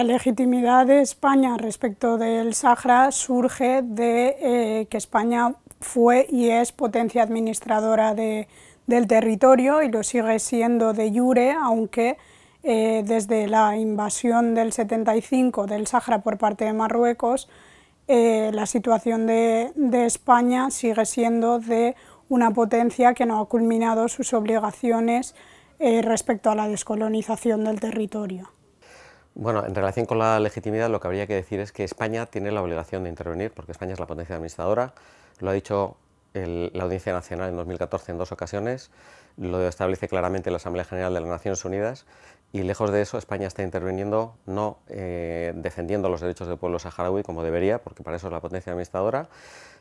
La legitimidad de España respecto del Sahara surge de eh, que España fue y es potencia administradora del territorio y lo sigue siendo de jure, aunque eh, desde la invasión del 75 del Sahara por parte de Marruecos, eh, la situación de, España sigue siendo de una potencia que no ha culminado sus obligaciones respecto a la descolonización del territorio. Bueno, en relación con la legitimidad, lo que habría que decir es que España tiene la obligación de intervenir, porque España es la potencia administradora. Lo ha dicho la Audiencia Nacional en 2014 en dos ocasiones, lo establece claramente la Asamblea General de las Naciones Unidas, y lejos de eso, España está interviniendo, no eh, defendiendo los derechos del pueblo saharaui como debería, porque para eso es la potencia administradora,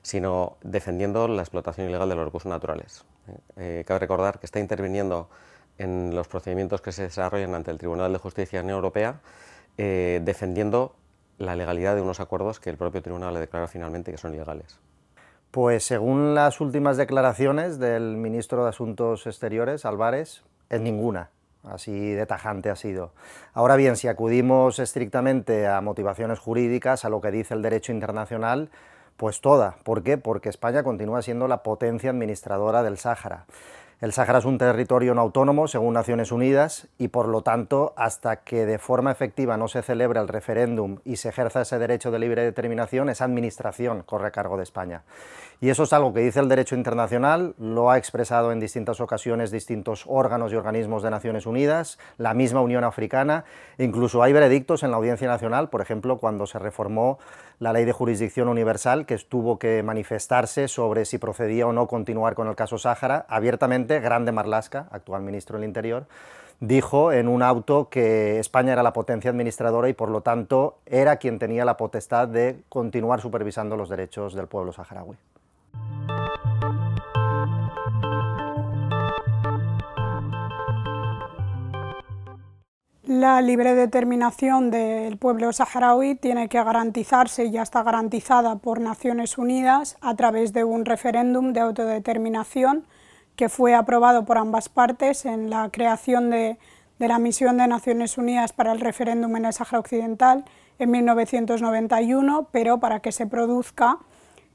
sino defendiendo la explotación ilegal de los recursos naturales. Eh, eh, cabe recordar que está interviniendo en los procedimientos que se desarrollan ante el Tribunal de Justicia de la Unión Europea, eh, defendiendo la legalidad de unos acuerdos que el propio tribunal le declara finalmente que son ilegales. Pues según las últimas declaraciones del ministro de Asuntos Exteriores, Álvarez, es ninguna. Así de tajante ha sido. Ahora bien, si acudimos estrictamente a motivaciones jurídicas, a lo que dice el derecho internacional, pues toda. ¿Por qué? Porque España continúa siendo la potencia administradora del Sáhara. El Sahara es un territorio no autónomo, según Naciones Unidas, y por lo tanto, hasta que de forma efectiva no se celebre el referéndum y se ejerza ese derecho de libre determinación, esa administración corre a cargo de España. Y eso es algo que dice el derecho internacional, lo ha expresado en distintas ocasiones distintos órganos y organismos de Naciones Unidas, la misma Unión Africana, incluso hay veredictos en la Audiencia Nacional, por ejemplo, cuando se reformó la ley de jurisdicción universal que tuvo que manifestarse sobre si procedía o no continuar con el caso Sáhara, abiertamente Grande Marlasca, actual ministro del Interior, dijo en un auto que España era la potencia administradora y por lo tanto era quien tenía la potestad de continuar supervisando los derechos del pueblo saharaui. La libre determinación del pueblo saharaui tiene que garantizarse y ya está garantizada por Naciones Unidas a través de un referéndum de autodeterminación que fue aprobado por ambas partes en la creación de, la misión de Naciones Unidas para el referéndum en el Sahara Occidental en 1991, pero para que se produzca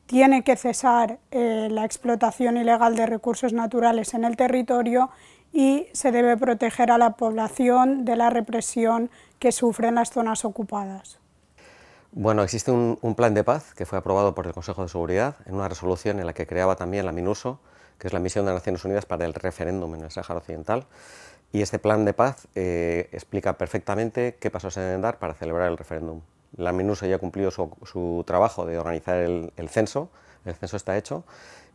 tiene que cesar eh, la explotación ilegal de recursos naturales en el territorio y se debe proteger a la población de la represión que sufren las zonas ocupadas. Bueno, existe un, plan de paz que fue aprobado por el Consejo de Seguridad en una resolución en la que creaba también la MINUSO, que es la Misión de las Naciones Unidas para el Referéndum en el Sáhara Occidental. Y este plan de paz eh, explica perfectamente qué pasos se deben dar para celebrar el referéndum. La MINUSO ya ha su, su trabajo de organizar el censo, el censo está hecho,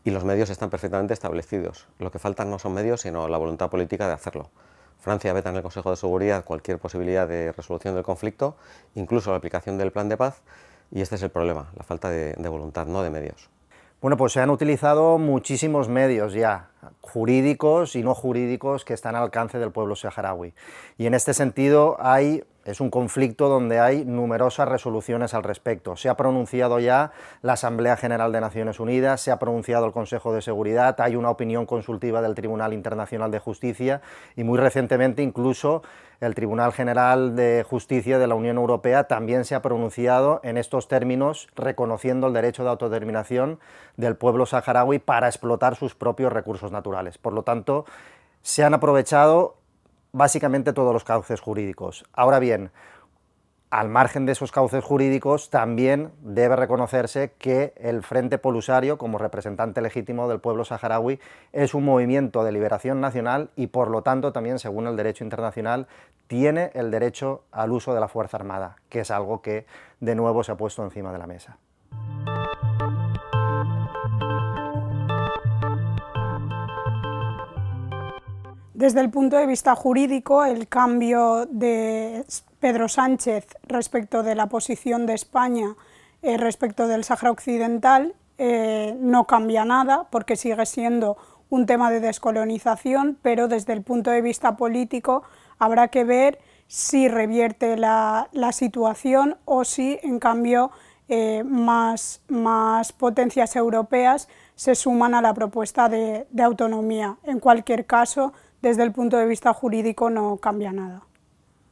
y los medios están perfectamente establecidos. Lo que faltan no son medios, sino la voluntad política de hacerlo. Francia veta en el Consejo de Seguridad cualquier posibilidad de resolución del conflicto, incluso la aplicación del plan de paz, y este es el problema, la falta de, de voluntad, no de medios. Bueno, pues se han utilizado muchísimos medios ya, jurídicos y no jurídicos, que están al alcance del pueblo saharaui. Y en este sentido hay es un conflicto donde hay numerosas resoluciones al respecto. Se ha pronunciado ya la Asamblea General de Naciones Unidas, se ha pronunciado el Consejo de Seguridad, hay una opinión consultiva del Tribunal Internacional de Justicia y muy recientemente incluso el Tribunal General de Justicia de la Unión Europea también se ha pronunciado en estos términos, reconociendo el derecho de autodeterminación del pueblo saharaui para explotar sus propios recursos naturales. Por lo tanto, se han aprovechado básicamente todos los cauces jurídicos. Ahora bien, al margen de esos cauces jurídicos, también debe reconocerse que el Frente Polusario, como representante legítimo del pueblo saharaui, es un movimiento de liberación nacional y, por lo tanto, también, según el derecho internacional, tiene el derecho al uso de la Fuerza Armada, que es algo que, de nuevo, se ha puesto encima de la mesa. Desde el punto de vista jurídico, el cambio de Pedro Sánchez respecto de la posición de España eh, respecto del Sahara Occidental eh, no cambia nada porque sigue siendo un tema de descolonización, pero desde el punto de vista político habrá que ver si revierte la, situación o si, en cambio, eh, más, potencias europeas se suman a la propuesta de autonomía. En cualquier caso, desde el punto de vista jurídico no cambia nada.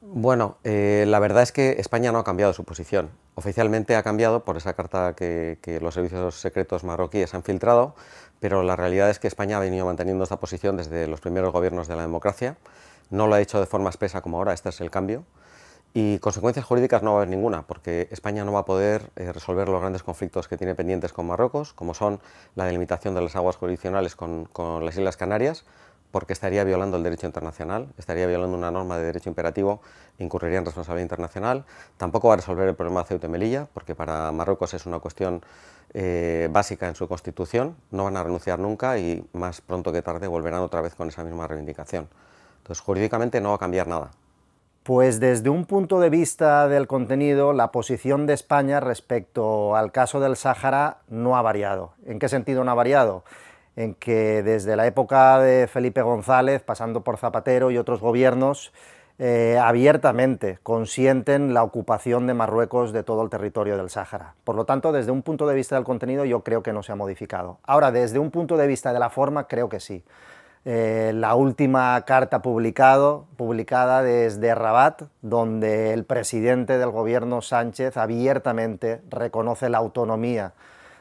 Bueno, eh, la verdad es que España no ha cambiado su posición. Oficialmente ha cambiado por esa carta que, los servicios secretos marroquíes han filtrado, pero la realidad es que España ha venido manteniendo esta posición desde los primeros gobiernos de la democracia. No lo ha hecho de forma espesa como ahora, este es el cambio. Y consecuencias jurídicas no va a haber ninguna, porque España no va a poder eh, resolver los grandes conflictos que tiene pendientes con Marruecos, como son la delimitación de las aguas jurisdiccionales con las Islas Canarias, porque estaría violando el derecho internacional, estaría violando una norma de derecho imperativo, incurriría en responsabilidad internacional. Tampoco va a resolver el problema de Ceuta y Melilla, porque para Marruecos es una cuestión eh, básica en su constitución. No van a renunciar nunca y más pronto que tarde volverán otra vez con esa misma reivindicación. Entonces, jurídicamente no va a cambiar nada. Pues desde un punto de vista del contenido, la posición de España respecto al caso del Sáhara no ha variado. ¿En qué sentido no ha variado? en que desde la época de Felipe González, pasando por Zapatero y otros gobiernos, eh, abiertamente consienten la ocupación de Marruecos de todo el territorio del Sáhara. Por lo tanto, desde un punto de vista del contenido yo creo que no se ha modificado. Ahora, desde un punto de vista de la forma, creo que sí. Eh, la última carta publicado, publicada desde Rabat, donde el presidente del gobierno Sánchez abiertamente reconoce la autonomía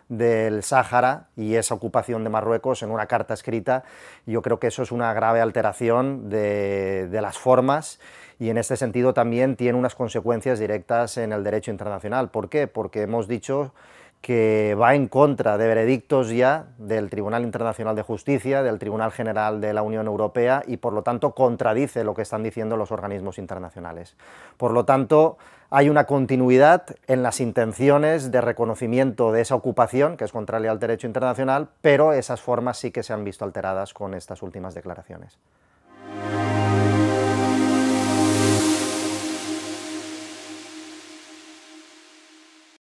del Sáhara y esa ocupación de Marruecos en una carta escrita, yo creo que eso es una grave alteración de, las formas y en este sentido también tiene unas consecuencias directas en el derecho internacional. ¿Por qué? Porque hemos dicho que va en contra de veredictos ya del Tribunal Internacional de Justicia, del Tribunal General de la Unión Europea y por lo tanto contradice lo que están diciendo los organismos internacionales. Por lo tanto, hay una continuidad en las intenciones de reconocimiento de esa ocupación, que es contraria al derecho internacional, pero esas formas sí que se han visto alteradas con estas últimas declaraciones.